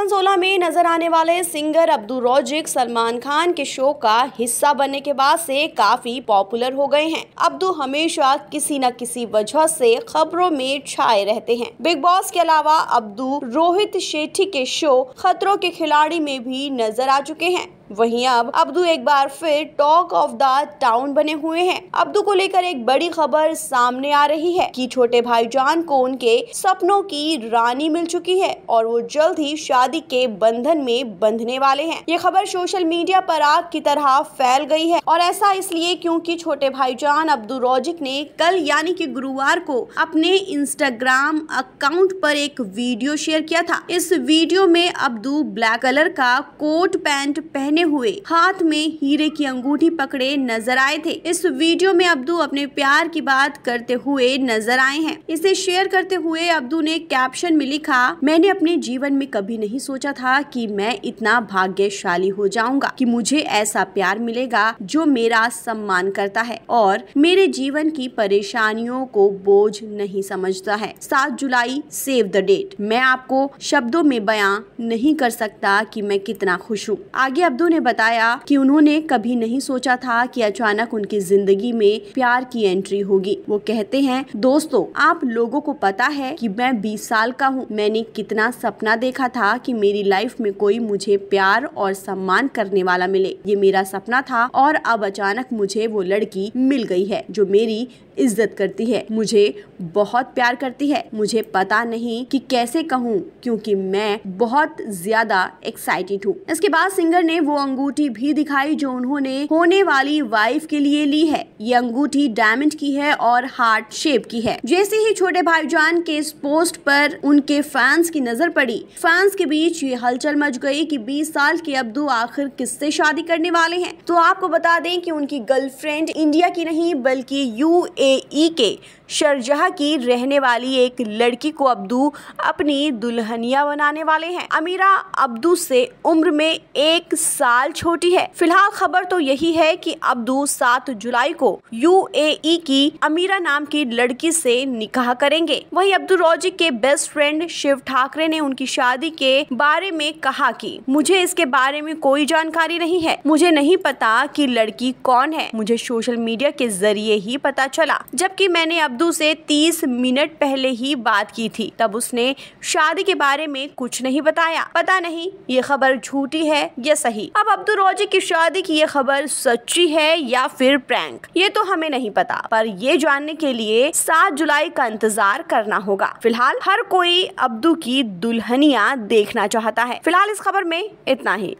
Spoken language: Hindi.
2016 में नजर आने वाले singer Abdul Rozik Salman Khan के शो का हिस्सा बनने के बाद से काफी पॉपुलर हो गए हैं अब्दू हमेशा किसी न किसी वजह से खबरों में छाए रहते हैं बिग बॉस के अलावा अब्दू रोहित शेट्टी के शो खतरों के खिलाड़ी में भी नजर आ चुके हैं वहीं अब अब्दू एक बार फिर टॉक ऑफ द टाउन बने हुए हैं अब्दू को लेकर एक बड़ी खबर सामने आ रही है कि छोटे भाईजान को उनके सपनों की रानी मिल चुकी है और वो जल्द ही शादी के बंधन में बंधने वाले हैं ये खबर सोशल मीडिया पर आग की तरह फैल गई है और ऐसा इसलिए क्योंकि छोटे भाईजान अब्दू रोजिक ने कल यानी कि गुरुवार को अपने इंस्टाग्राम अकाउंट पर एक वीडियो शेयर किया था इस वीडियो में अब्दू ब्लैक कलर का कोट पैंट पहने पहने हुए हाथ में हीरे की अंगूठी पकड़े नजर आए थे इस वीडियो में अब्दू अपने प्यार की बात करते हुए नजर आए हैं इसे शेयर करते हुए अब्दू ने कैप्शन में लिखा मैंने अपने जीवन में कभी नहीं सोचा था कि मैं इतना भाग्यशाली हो जाऊंगा कि मुझे ऐसा प्यार मिलेगा जो मेरा सम्मान करता है और मेरे जीवन की परेशानियों को बोझ नहीं समझता है सात जुलाई सेव द डेट मैं आपको शब्दों में बयां नहीं कर सकता कि मैं कितना खुश हूँ आगे अब्दू ने बताया कि उन्होंने कभी नहीं सोचा था कि अचानक उनकी जिंदगी में प्यार की एंट्री होगी वो कहते हैं दोस्तों आप लोगों को पता है कि मैं 20 साल का हूँ मैंने कितना सपना देखा था कि मेरी लाइफ में कोई मुझे प्यार और सम्मान करने वाला मिले ये मेरा सपना था और अब अचानक मुझे वो लड़की मिल गई है जो मेरी इज्जत करती है मुझे बहुत प्यार करती है मुझे पता नहीं कि कैसे कहूँ क्योंकि मैं बहुत ज्यादा एक्साइटेड हूँ इसके बाद सिंगर ने वो अंगूठी भी दिखाई जो उन्होंने होने वाली वाइफ के लिए ली है ये अंगूठी डायमंड की है और हार्ट शेप की है जैसे ही छोटे भाईजान के इस पोस्ट पर उनके फैंस की नजर पड़ी फैंस के बीच ये हलचल मच गई कि 20 साल के अब्दू आखिर किससे शादी करने वाले हैं तो आपको बता दें कि उनकी गर्लफ्रेंड इंडिया की नहीं बल्कि यू ए यूएई के शरजहा की रहने वाली एक लड़की को अब्दू अपनी दुल्हनिया बनाने वाले हैं अमीरा अब्दू से उम्र में एक साल छोटी है फिलहाल खबर तो यही है कि अब्दू 7 जुलाई को यूएई की अमीरा नाम की लड़की से निकाह करेंगे वहीं अब्दुल रोजिक के बेस्ट फ्रेंड शिव ठाकरे ने उनकी शादी के बारे में कहा की मुझे इसके बारे में कोई जानकारी नहीं है मुझे नहीं पता की लड़की कौन है मुझे सोशल मीडिया के जरिए ही पता चला चला जबकि मैंने अब्दू से 30 मिनट पहले ही बात की थी तब उसने शादी के बारे में कुछ नहीं बताया पता नहीं ये खबर झूठी है या सही अब अब्दुल रोजी की शादी की ये खबर सच्ची है या फिर प्रैंक ये तो हमें नहीं पता पर ये जानने के लिए सात जुलाई का इंतजार करना होगा फिलहाल हर कोई अब्दू की दुल्हनिया देखना चाहता है फिलहाल इस खबर में इतना ही